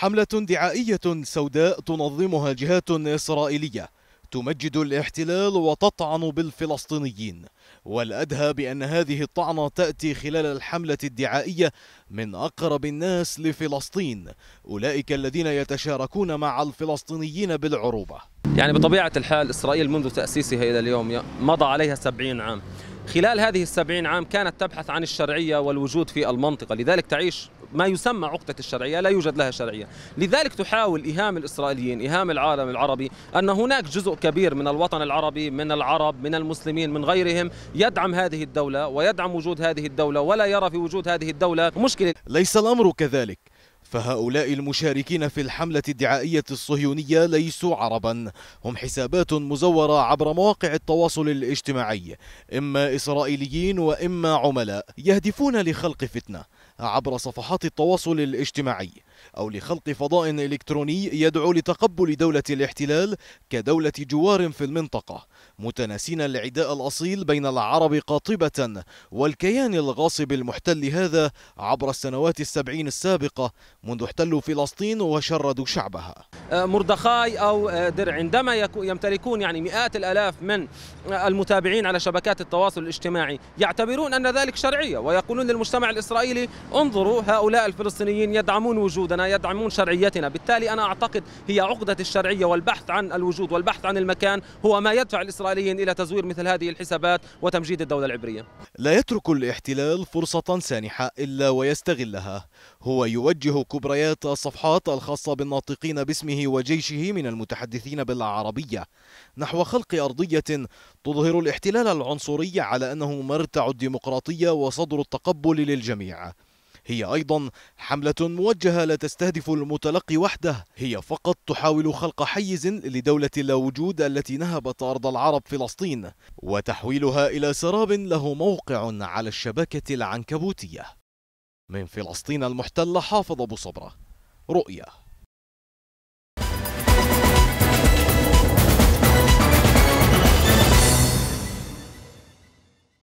حملة دعائية سوداء تنظمها جهات إسرائيلية تمجد الاحتلال وتطعن بالفلسطينيين والأدهى بأن هذه الطعنة تأتي خلال الحملة الدعائية من أقرب الناس لفلسطين أولئك الذين يتشاركون مع الفلسطينيين بالعروبة يعني بطبيعة الحال إسرائيل منذ تأسيسها إلى اليوم مضى عليها سبعين عام خلال هذه السبعين عام كانت تبحث عن الشرعية والوجود في المنطقة لذلك تعيش ما يسمى عقدة الشرعية لا يوجد لها شرعية لذلك تحاول إيهام الإسرائيليين إيهام العالم العربي أن هناك جزء كبير من الوطن العربي من العرب من المسلمين من غيرهم يدعم هذه الدولة ويدعم وجود هذه الدولة ولا يرى في وجود هذه الدولة مشكلة ليس الأمر كذلك فهؤلاء المشاركين في الحملة الدعائية الصهيونية ليسوا عربا هم حسابات مزورة عبر مواقع التواصل الاجتماعي إما إسرائيليين وإما عملاء يهدفون لخلق فتنة عبر صفحات التواصل الاجتماعي أو لخلق فضاء إلكتروني يدعو لتقبل دولة الاحتلال كدولة جوار في المنطقة متناسين العداء الأصيل بين العرب قاطبة والكيان الغاصب المحتل هذا عبر السنوات السبعين السابقة منذ احتلوا فلسطين وشردوا شعبها آه، مردخاي أو آه، درع عندما يمتلكون يعني مئات الألاف من آه، المتابعين على شبكات التواصل الاجتماعي يعتبرون أن ذلك شرعية ويقولون للمجتمع الإسرائيلي انظروا هؤلاء الفلسطينيين يدعمون وجود وجودنا يدعمون شرعيتنا بالتالي أنا أعتقد هي عقدة الشرعية والبحث عن الوجود والبحث عن المكان هو ما يدفع الإسرائيليين إلى تزوير مثل هذه الحسابات وتمجيد الدولة العبرية لا يترك الاحتلال فرصة سانحة إلا ويستغلها هو يوجه كبريات الصفحات الخاصة بالناطقين باسمه وجيشه من المتحدثين بالعربية نحو خلق أرضية تظهر الاحتلال العنصري على أنه مرتع الديمقراطية وصدر التقبل للجميع هي أيضا حملة موجهة لا تستهدف المتلقي وحده هي فقط تحاول خلق حيز لدولة لا وجود التي نهبت أرض العرب فلسطين وتحويلها إلى سراب له موقع على الشبكة العنكبوتية من فلسطين المحتلة حافظ أبو صبرة رؤية